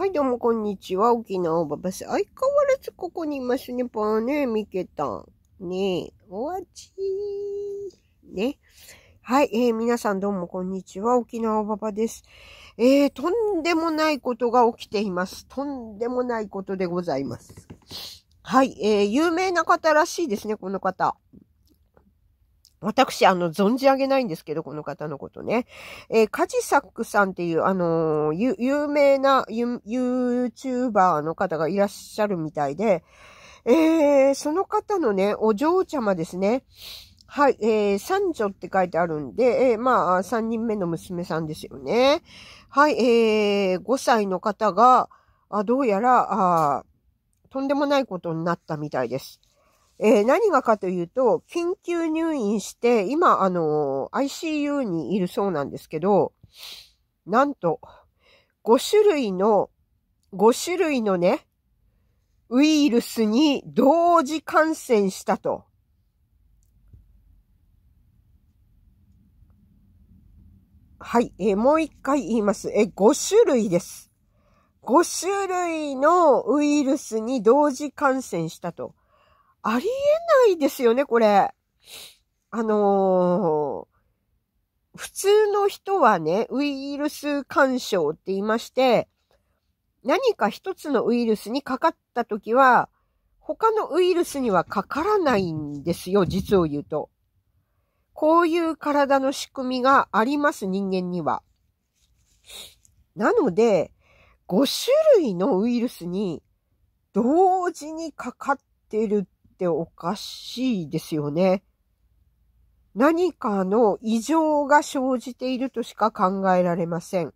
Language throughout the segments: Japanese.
はい、どうも、こんにちは。沖縄ババす。相変わらずここにいますね、パーね、みけたん。ねえ、おわちー。ね。はい、えー、皆さんどうも、こんにちは。沖縄ババです。えー、とんでもないことが起きています。とんでもないことでございます。はい、えー、有名な方らしいですね、この方。私、あの、存じ上げないんですけど、この方のことね。えー、カジサックさんっていう、あのー、有名なユ、YouTuber の方がいらっしゃるみたいで、えー、その方のね、お嬢ちゃまですね。はい、えー、三女って書いてあるんで、えー、まあ、三人目の娘さんですよね。はい、えー、5歳の方が、あどうやら、あとんでもないことになったみたいです。えー、何がかというと、緊急入院して、今、あのー、ICU にいるそうなんですけど、なんと、5種類の、5種類のね、ウイルスに同時感染したと。はい、えー、もう一回言います。えー、5種類です。5種類のウイルスに同時感染したと。ありえないですよね、これ。あのー、普通の人はね、ウイルス干渉って言いまして、何か一つのウイルスにかかった時は、他のウイルスにはかからないんですよ、実を言うと。こういう体の仕組みがあります、人間には。なので、5種類のウイルスに同時にかかってるっておかしいですよね。何かの異常が生じているとしか考えられません。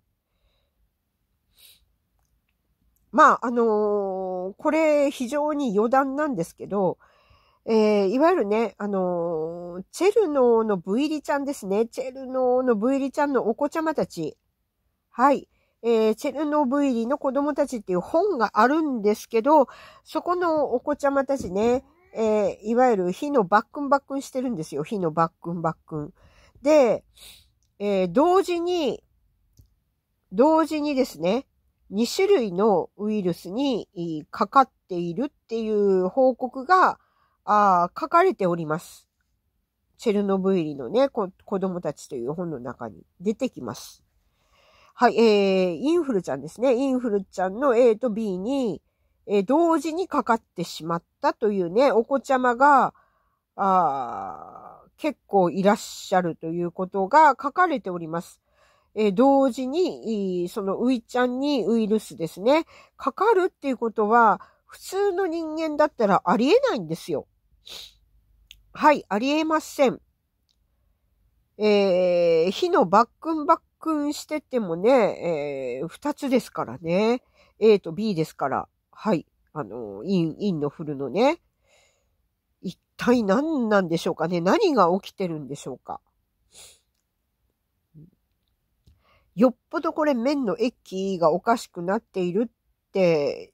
まあ、あのー、これ非常に余談なんですけど、えー、いわゆるね、あのー、チェルノーのブイリちゃんですね。チェルノーのブイリちゃんのお子ちゃまたち。はい。えー、チェルノブイリの子供たちっていう本があるんですけど、そこのお子ちゃまたちね、えー、いわゆる火のバックンバックンしてるんですよ。火のバックンバックン。で、えー、同時に、同時にですね、2種類のウイルスにかかっているっていう報告があ書かれております。チェルノブイリのね、子供たちという本の中に出てきます。はい、えー、インフルちゃんですね。インフルちゃんの A と B に、えー、同時にかかってしまったというね、お子ちゃまが、あ結構いらっしゃるということが書かれております。えー、同時に、そのウイちゃんにウイルスですね、かかるっていうことは、普通の人間だったらありえないんですよ。はい、ありえません。えー、火のバックンバックンしててもね、えー、2つですからね。A と B ですから。はい。あの、イン、インのフルのね、一体何なんでしょうかね何が起きてるんでしょうかよっぽどこれ麺の液がおかしくなっているって、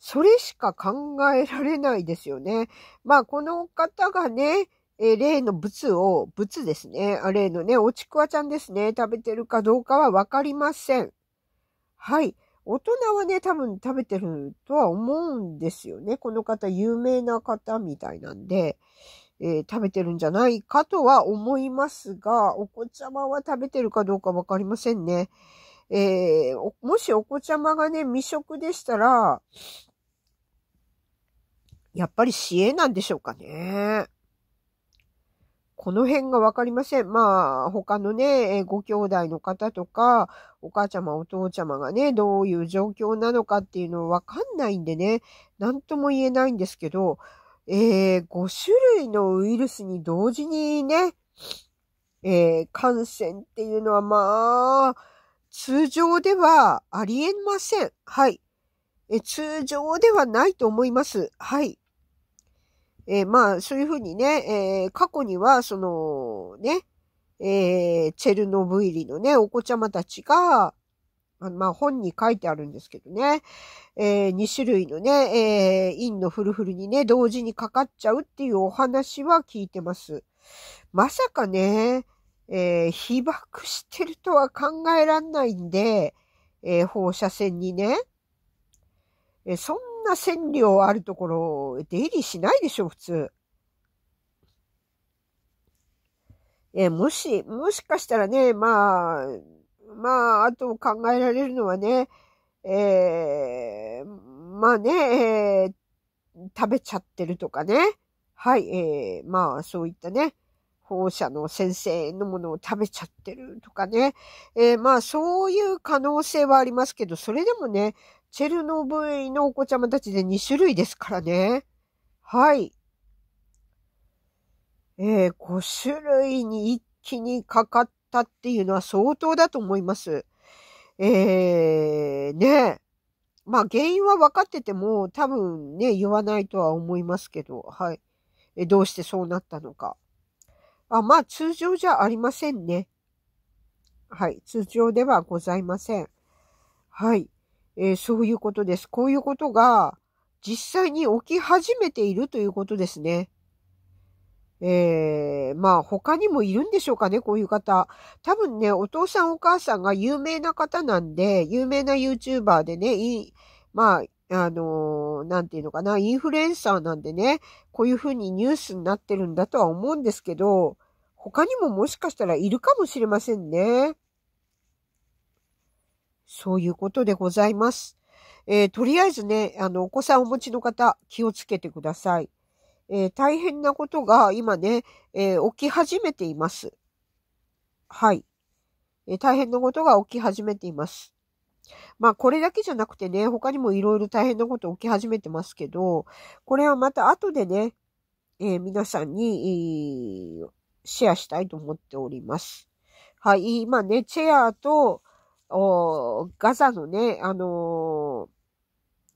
それしか考えられないですよね。まあ、この方がね、えー、例の仏を、仏ですね。あ、例のね、おちくわちゃんですね。食べてるかどうかはわかりません。はい。大人はね、多分食べてるとは思うんですよね。この方、有名な方みたいなんで、えー、食べてるんじゃないかとは思いますが、お子ちゃまは食べてるかどうかわかりませんね。えー、もしお子ちゃまがね、未食でしたら、やっぱり死刑なんでしょうかね。この辺がわかりません。まあ、他のね、ご兄弟の方とか、お母ちゃま、お父ちゃまがね、どういう状況なのかっていうのわかんないんでね、なんとも言えないんですけど、えー、5種類のウイルスに同時にね、えー、感染っていうのはまあ、通常ではありえません。はい。え通常ではないと思います。はい。えー、まあ、そういうふうにね、えー、過去には、その、ね、えー、チェルノブイリのね、お子ちゃまたちが、あまあ、本に書いてあるんですけどね、えー、2種類のね、えー、陰のフルフルにね、同時にかかっちゃうっていうお話は聞いてます。まさかね、えー、被爆してるとは考えらんないんで、えー、放射線にね、えそんな線量あるところ、出入りしないでしょ、普通。え、もし、もしかしたらね、まあ、まあ、あと考えられるのはね、えー、まあね、えー、食べちゃってるとかね。はい、えー、まあ、そういったね、放射の先生のものを食べちゃってるとかね。えー、まあ、そういう可能性はありますけど、それでもね、チェルノブイリのお子ちゃまたちで2種類ですからね。はい。えー、5種類に一気にかかったっていうのは相当だと思います。えー、ねまあ原因は分かってても多分ね、言わないとは思いますけど、はい。えどうしてそうなったのか。あ、まあ通常じゃありませんね。はい。通常ではございません。はい。えー、そういうことです。こういうことが実際に起き始めているということですね。えー、まあ他にもいるんでしょうかね、こういう方。多分ね、お父さんお母さんが有名な方なんで、有名な YouTuber でね、いまあ、あのー、なんていうのかな、インフルエンサーなんでね、こういうふうにニュースになってるんだとは思うんですけど、他にももしかしたらいるかもしれませんね。そういうことでございます。えー、とりあえずね、あの、お子さんお持ちの方、気をつけてください。えー、大変なことが今ね、えー、起き始めています。はい、えー、大変なことが起き始めています。まあ、これだけじゃなくてね、他にもいろいろ大変なこと起き始めてますけど、これはまた後でね、え皆さんに、シェアしたいと思っております。はい、今ね、チェアと、おガザのね、あの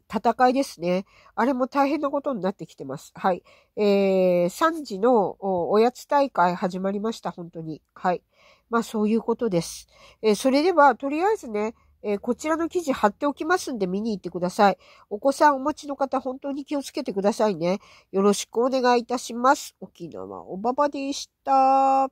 ー、戦いですね。あれも大変なことになってきてます。はい。えー、3時のおやつ大会始まりました、本当に。はい。まあそういうことです。えー、それでは、とりあえずね、えー、こちらの記事貼っておきますんで見に行ってください。お子さんお持ちの方、本当に気をつけてくださいね。よろしくお願いいたします。沖縄おばばでした。